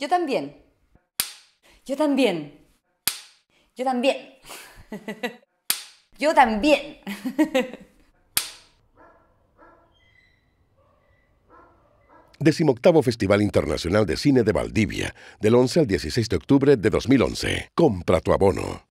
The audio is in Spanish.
Yo también. Yo también. Yo también. Yo también. Decimoctavo Festival Internacional de Cine de Valdivia, del 11 al 16 de octubre de 2011. Compra tu abono.